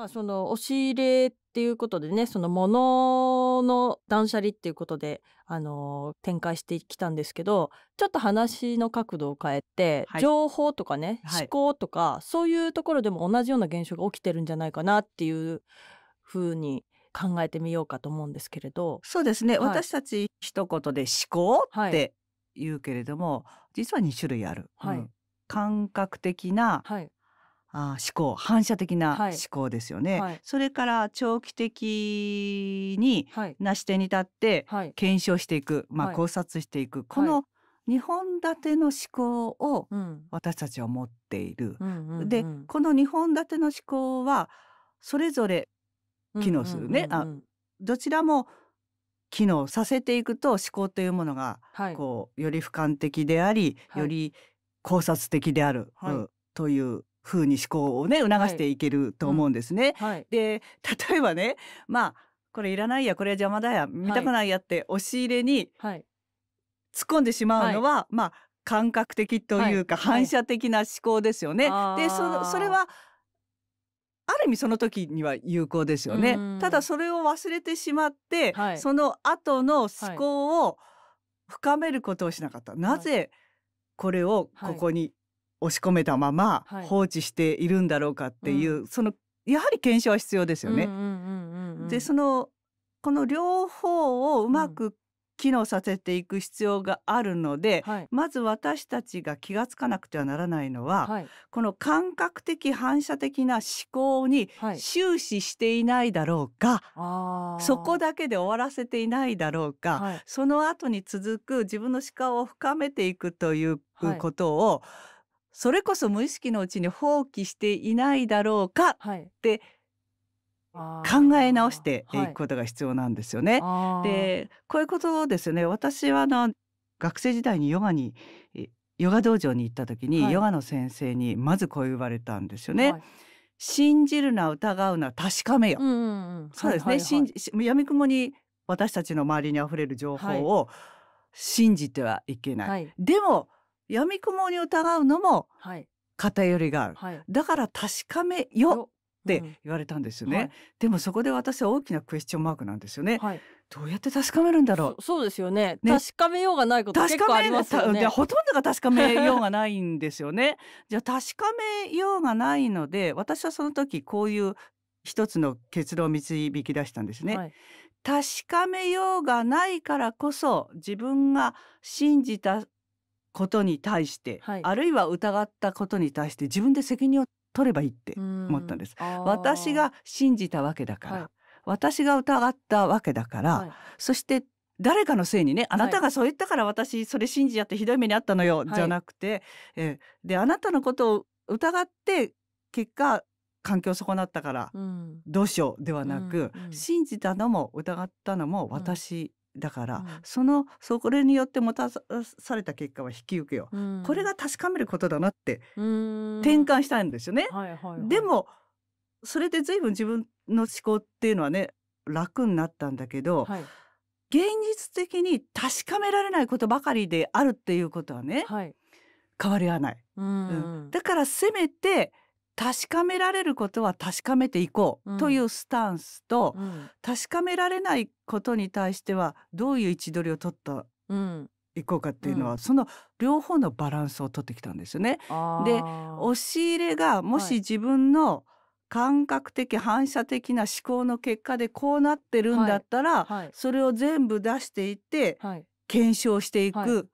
まあ、その押し入れっていうことでねその物の断捨離っていうことであの展開してきたんですけどちょっと話の角度を変えて、はい、情報とかね、思考とかそういうところでも同じような現象が起きてるんじゃないかなっていうふうに考えてみようかと思うんですけれどそうですね、はい、私たち一言で思考って言うけれども、実は2種類ある、うん、感覚的な、はい、あ思考反射的な思考ですよね、はい、それから長期的にな視点に立って検証していく、はい、まあ、考察していく、はい、この2本立ての思考を私たちは持っている。でこの2本立ての思考はそれぞれ機能するね。あどちらも機能させていくと思考というものがこう、より俯瞰的であり、より考察的である、という風に思考をね促していけると思うんですね。はいはい、で例えばねまあこれいらないやこれは邪魔だや見たくないやって押し入れに突っ込んでしまうのは、はい、まあ感覚的というか反射的な思考ですよね。でそそれはある意味その時には有効ですよね。ただそれを忘れてしまって、その後の思考を深めることをしなかった。なぜこれをここに押し込めたまま放置しているんだろうかっていう、はいうん、そのやはり検証は必要ですよね。でそのこの両方をうまく機能させていく必要があるので、うんはい、まず私たちが気が付かなくてはならないのは、はい、この感覚的反射的な思考に終始していないだろうか、はい、そこだけで終わらせていないだろうか、その後に続く自分の思考を深めていくということを、はいそれこそ無意識のうちに放棄していないだろうかって考え直していくことが必要なんですよね。でこういうことですね私はあの学生時代にヨガにヨガ道場に行った時に、ヨガの先生にまずこう言われたんですよね。はい、信じるな疑うな確かめよ。そうですね。はいはい闇雲に私たちの周りにあふれる情報を信じてはいけない。でもやみくもに疑うのも偏りがある、はい、だから確かめよって言われたんですよね、うんはい、でもそこで私は大きなクエスチョンマークなんですよね、はい、どうやって確かめるんだろうそうですよね、ね、確かめようがないこと結構ありますよねほとんどが確かめようがないんですよねじゃあ確かめようがないので私はその時こういう一つの結論を導き出したんですね、はい、確かめようがないからこそ自分が信じたことに対して、はい、あるいは疑ったことに対して自分で責任を取ればいいって思ったんです。私が信じたわけだから、はい、私が疑ったわけだから、はい、そして誰かのせいにねあなたがそう言ったから私それ信じちゃってひどい目にあったのよ、じゃなくて、えー、であなたのことを疑って結果環境を損なったからどうしようではなく、うんうんうん、信じたのも疑ったのも私だから、うん、そのそれによってもたされた結果は引き受けよう、うん、これが確かめることだなって転換したいんですよね。はいはいはい、でもそれで随分自分の思考っていうのはね楽になったんだけど、はい、現実的に確かめられないことばかりであるっていうことはね、はい、変わりはない、うん、だからせめて確かめられることは確かめていこうというスタンスと、うん、確かめられないことに対してはどういう位置取りを取ったいこうかっていうのは、うん、その両方のバランスを取ってきたんですよね。で押し入れがもし自分の感覚的反射的な思考の結果でこうなってるんだったら、はいはい、それを全部出していって、はい、検証していく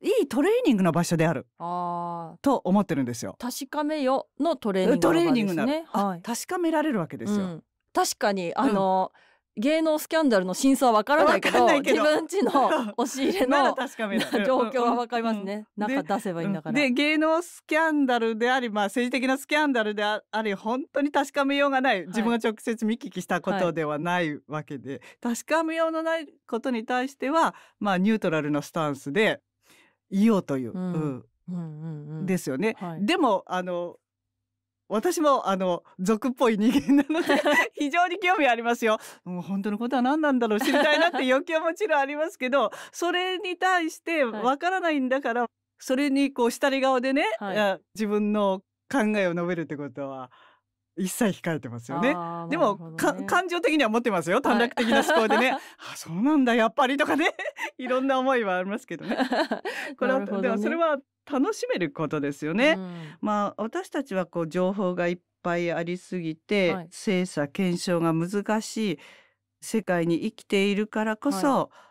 いいトレーニングの場所であるあと思ってるんですよ。確かめよのトレーニング、ね、トレーニングなる、はい、確かめられるわけですよ。うん、確かにあの、うん、芸能スキャンダルの真相はわからないけど自分ちの 押し入れの状況はわかりますね、うん、出せばいいんだからで芸能スキャンダルであり、まあ、政治的なスキャンダルであり本当に確かめようがない、はい、自分が直接見聞きしたことではないわけで、はい、確かめようのないことに対しては、まあ、ニュートラルのスタンスでいようという、うんですよね。はい、でもあの私もあの俗っぽい人間なので 非常に興味ありますよ。もう本当のことは何なんだろう知りたいなって余計はもちろんありますけどそれに対してわからないんだから、はい、それにこう下り顔でね、はい、自分の考えを述べるってことは一切控えてますよね。でも、感情的には持ってますよ。短絡的な思考でね。はい、あ、そうなんだ、やっぱりとかね。いろんな思いはありますけどね。これは、でもそれは楽しめることですよね。うん、まあ、私たちはこう情報がいっぱいありすぎて、はい、精査検証が難しい世界に生きているからこそ、はい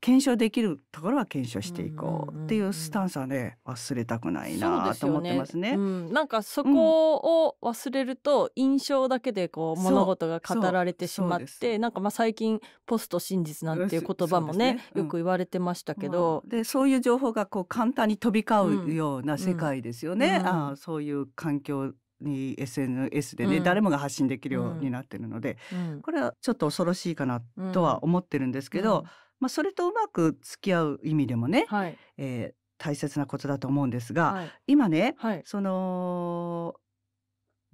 検証できるところは検証していこうっていうスタンスはね忘れたくないなと思ってますね、ねうん、なんかそこを忘れると印象だけでこう物事が語られてしまってなんかまあ最近ポスト真実なんていう言葉もね、ねうん、よく言われてましたけど、まあ、でそういう情報がこう簡単に飛び交うような世界ですよね、うん、あそういう環境に SNS でね、うん、誰もが発信できるようになってるので、うん、これはちょっと恐ろしいかなとは思ってるんですけど、まあ、それとうまく付き合う意味でもね、はい、えー、大切なことだと思うんですが、はい、今ね、はい、その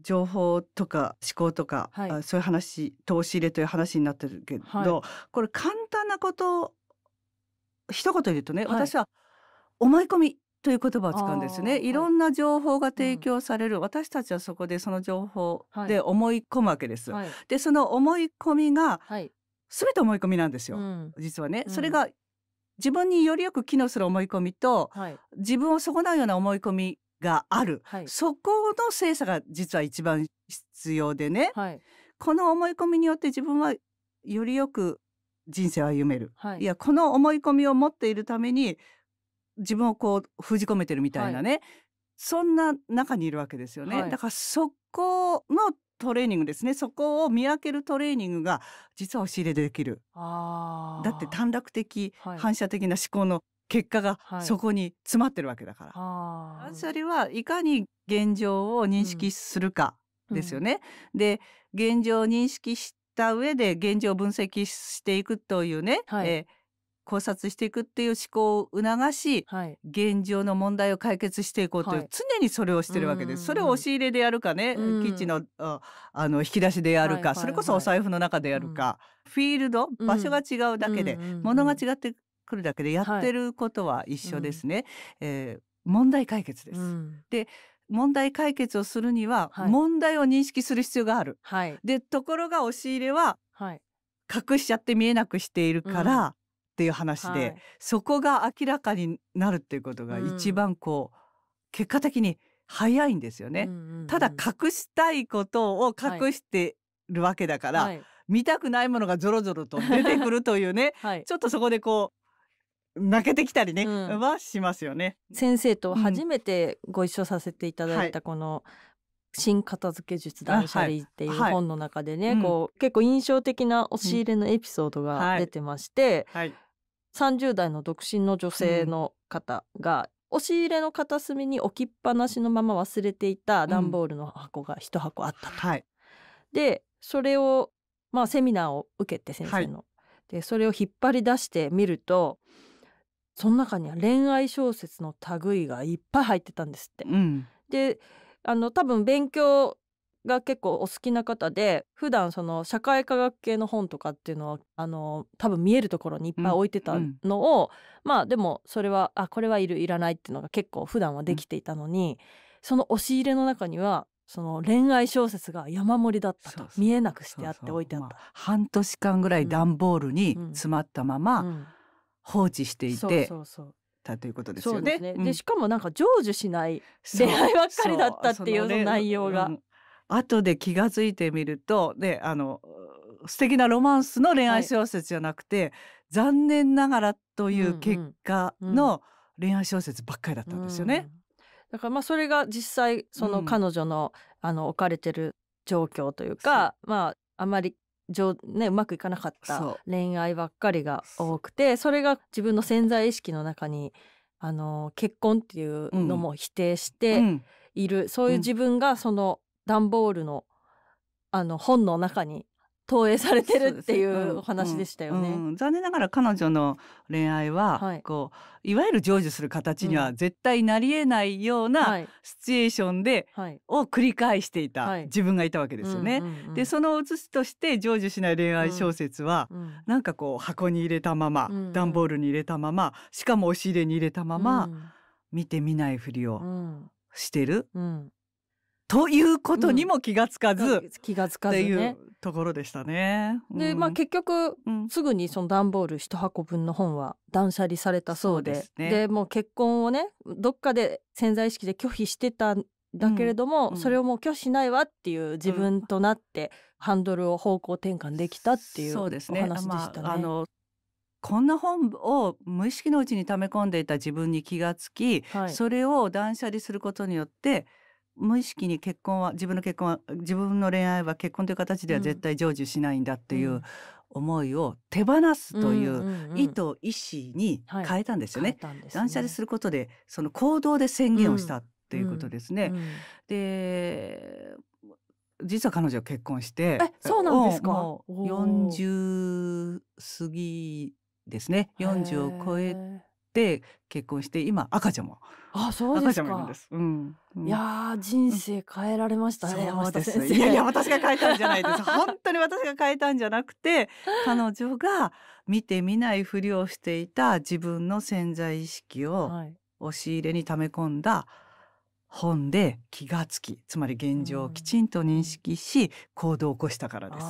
情報とか思考とか、はい、そういう話投資入れという話になってるけど、これ簡単なこと一言で言うとね、私は思い込みという言葉を使うんですねいろんな情報が提供される、私たちはそこでその情報で思い込むわけです、でその思い込みが全て思い込みなんですよ、うん、実はね、うん、それが自分によりよく機能する思い込みと、はい、自分を損なうような思い込みがある、はい、そこの精査が実は一番必要でね、はい、この思い込みによって自分はよりよく人生を歩める、いやこの思い込みを持っているために自分をこう封じ込めてるみたいなね、そんな中にいるわけですよね、だからそこのトレーニングですねそこを見分けるトレーニングが実は押し入れでできるあだって短絡的、はい、反射的な思考の結果がそこに詰まってるわけだから、はい、それはいかに現状を認識するかですよね、うんうん、で現状を認識した上で現状を分析していくというね、はい、えー考察していくっていう思考を促し、はい、現状の問題を解決していこうという、はい、常にそれをしてるわけです。それを押し入れでやるかね、キッチンのあの引き出しでやるか、それこそお財布の中でやるか、フィールド場所が違うだけで、物が違ってくるだけでやってることは一緒ですね。はい、えー、問題解決です、で問題解決をするには問題を認識する必要がある。はい、でところが押し入れは、はい、隠しちゃって見えなくしているから、っていう話で、はい、そこが明らかになるっていうことが一番こう、うん、結果的に早いんですよね、うんうんうん、ただ隠したいことを隠してるわけだから、はい、見たくないものがぞろぞろと出てくるというね、はい、ちょっとそこでこう泣けてきたりね、うん、はしますよね先生と初めてご一緒させていただいたこの、新片付け術断捨離っていう本の中でね、はいはい、こう結構印象的な押し入れのエピソードが出てまして、うんはい、30代の独身の女性の方が、うん、押し入れの片隅に置きっぱなしのまま忘れていた段ボールの箱が一箱あったと。うんはい、でそれを、まあ、セミナーを受けて先生の。はい、でそれを引っ張り出してみるとその中には恋愛小説の類がいっぱい入ってたんですって。うん、であの多分勉強が結構お好きな方で普段その社会科学系の本とかっていうのはあの多分見えるところにいっぱい置いてたのを、うん、まあでもそれはあこれはいるいらないっていうのが結構普段はできていたのに、うん、その押し入れの中にはその恋愛小説が山盛りだったと見えなくしてあって置いてあった。そうそうまあ、半年間ぐらい段ボールに詰まったまま放置していて、たということですよね。で、ねうん、しかもなんか成就しない恋愛ばっかりだったっていう内容が。後で気が付いてみるとねあの素敵なロマンスの恋愛小説じゃなくて、はい、残念ながらという結果の恋愛小説ばっかりだったんですよね。うんうんうん、だからまあそれが実際その彼女のあの置かれてる状況というかまああまりね、うまくいかなかった恋愛ばっかりが多くてそれが自分の潜在意識の中にあの結婚っていうのも否定している、そういう自分がその段ボールのあの本の中に投影されてるっていうお話でしたよね、うんうんうん、残念ながら彼女の恋愛は、はい、こういわゆる成就する形には絶対なりえないようなシチュエーションで、はい、を繰り返していた、自分がいたわけですよね。でその写しとして成就しない恋愛小説は、うんうん、なんかこう箱に入れたまま、段、うんうん、ボールに入れたまましかも押し入れに入れたまま、うん、見てみないふりをしてる、うん、ということにも気がつかず、うん、気がつかず、ね、ところでしたね。で、うん、まあ結局、うん、すぐにその段ボール一箱分の本は断捨離されたそうで、で、ね、もう結婚をねどっかで潜在意識で拒否してたんだけれども、それをもう拒否しないわっていう自分となって、ハンドルを方向転換できたっていうお話でしたねまあ、あのこんな本を無意識のうちに溜め込んでいた自分に気がつき、はい、それを断捨離することによって無意識に結婚は自分の結婚は自分の恋愛は結婚という形では絶対成就しないんだっていう思いを手放すという意図意思に変えたんですよね。断捨離することでその行動で宣言をしたっていうことですね。で実は彼女は結婚してそうなんですか40過ぎですね40を超えって結婚して今赤ちゃんもあそうですか赤ちゃんもいるんです、うんうん、いや人生変えられましたね、そうですいやいや私が変えたんじゃないです 本当に私が変えたんじゃなくて彼女が見てみないふりをしていた自分の潜在意識を押し入れに溜め込んだ本で気がつきつまり現状をきちんと認識し、うん、行動を起こしたからです、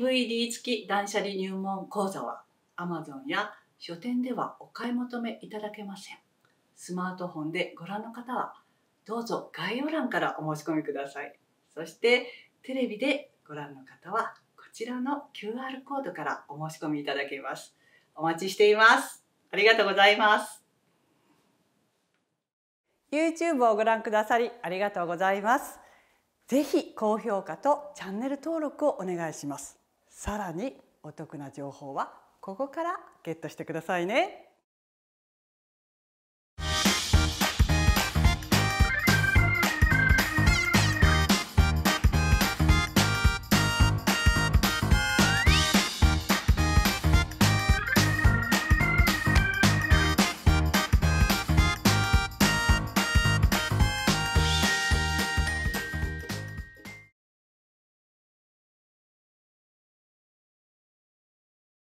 DVD 付き断捨離入門講座は Amazon や書店ではお買い求めいただけませんスマートフォンでご覧の方はどうぞ概要欄からお申し込みくださいそしてテレビでご覧の方はこちらの QR コードからお申し込みいただけますお待ちしていますありがとうございます YouTube をご覧くださりありがとうございますぜひ高評価とチャンネル登録をお願いしますさらにお得な情報はここからゲットしてくださいね。